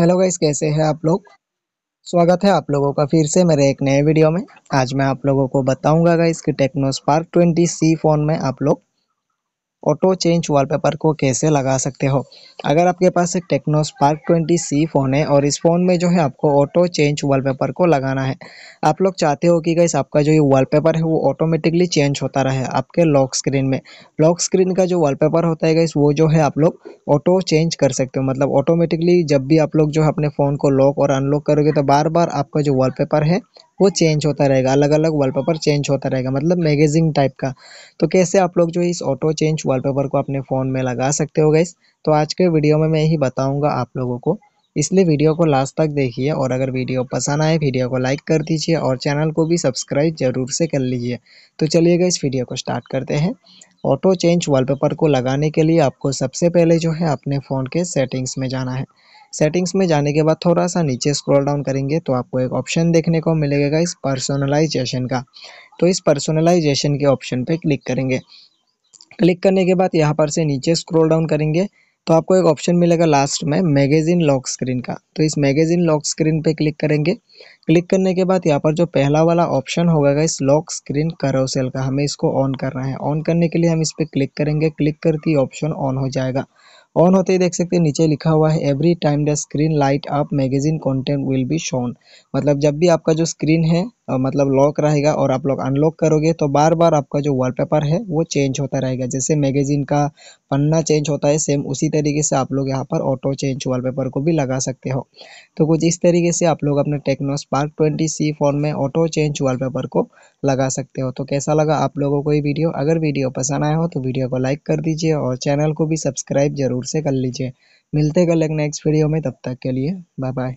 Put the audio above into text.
hello guys कैसे हैं आप लोग स्वागत है आप लोगों का फिर से मेरे एक नए वीडियो में आज मैं आप लोगों को बताऊंगा गाइस कि Tecno Spark twenty C phone में आप लोग ऑटो चेंज वॉलपेपर को कैसे लगा सकते हो अगर आपके पास एक Tecno Spark twenty C phone है और इस फ़ोन में जो है आपको ऑटो चेंज वॉलपेपर को लगाना है आप लोग चाहते हो कि गैस आपका जो ये वॉलपेपर है वो ऑटोमेटिकली चेंज होता रहे आपके लॉक स्क्रीन में लॉक स्क्रीन का जो वॉलपेपर होता है गैस वो जो है आप लोग ऑटो चेंज कर सकते हो मतलब ऑटोमेटिकली जब भी आप लोग जो है अपने फ़ोन को लॉक और अनलॉक करोगे तो बार बार आपका जो वॉलपेपर है वो चेंज होता रहेगा अलग अलग वॉलपेपर चेंज होता रहेगा मतलब मैगजीन टाइप का तो कैसे आप लोग जो इस ऑटो चेंज वॉलपेपर को अपने फ़ोन में लगा सकते हो गाइस तो आज के वीडियो में मैं यही बताऊँगा आप लोगों को इसलिए वीडियो को लास्ट तक देखिए और अगर वीडियो पसंद आए वीडियो को लाइक कर दीजिए और चैनल को भी सब्सक्राइब जरूर से कर लीजिए तो चलिएगा इस वीडियो को स्टार्ट करते हैं ऑटो चेंज वॉलपेपर को लगाने के लिए आपको सबसे पहले जो है अपने फ़ोन के सेटिंग्स में जाना है सेटिंग्स में जाने के बाद थोड़ा सा नीचे स्क्रॉल डाउन करेंगे तो आपको एक ऑप्शन देखने को मिलेगा इस पर्सनलाइजेशन का तो इस पर्सनलाइजेशन के ऑप्शन पे क्लिक करेंगे क्लिक करने के बाद यहाँ पर से नीचे स्क्रॉल डाउन करेंगे तो आपको एक ऑप्शन मिलेगा लास्ट में मैगजीन लॉक स्क्रीन का तो इस मैगजीन लॉक स्क्रीन पे क्लिक करेंगे क्लिक करने के बाद यहाँ पर जो पहला वाला ऑप्शन होगा इस लॉक स्क्रीन करोसेल का हमें इसको ऑन करना है ऑन करने के लिए हम इस पर क्लिक करेंगे क्लिक करती ऑप्शन ऑन हो जाएगा ऑन होते ही देख सकते हैं नीचे लिखा हुआ है every time the screen light up magazine content will be shown मतलब जब भी आपका जो स्क्रीन है मतलब लॉक रहेगा और आप लोग अनलॉक करोगे तो बार बार आपका जो वॉलपेपर है वो चेंज होता रहेगा जैसे मैगजीन का पन्ना चेंज होता है सेम उसी तरीके से आप लोग यहाँ पर ऑटो चेंज वॉलपेपर को भी लगा सकते हो तो कुछ इस तरीके से आप लोग अपने Tecno Spark twenty C phone में ऑटो चेंज वॉलपेपर को लगा सकते हो तो कैसा लगा आप लोगों को ये वीडियो अगर वीडियो पसंद आया हो तो वीडियो को लाइक कर दीजिए और चैनल को भी सब्सक्राइब जरूर से कर लीजिए मिलते कल एक नेक्स्ट वीडियो में तब तक के लिए बाय बाय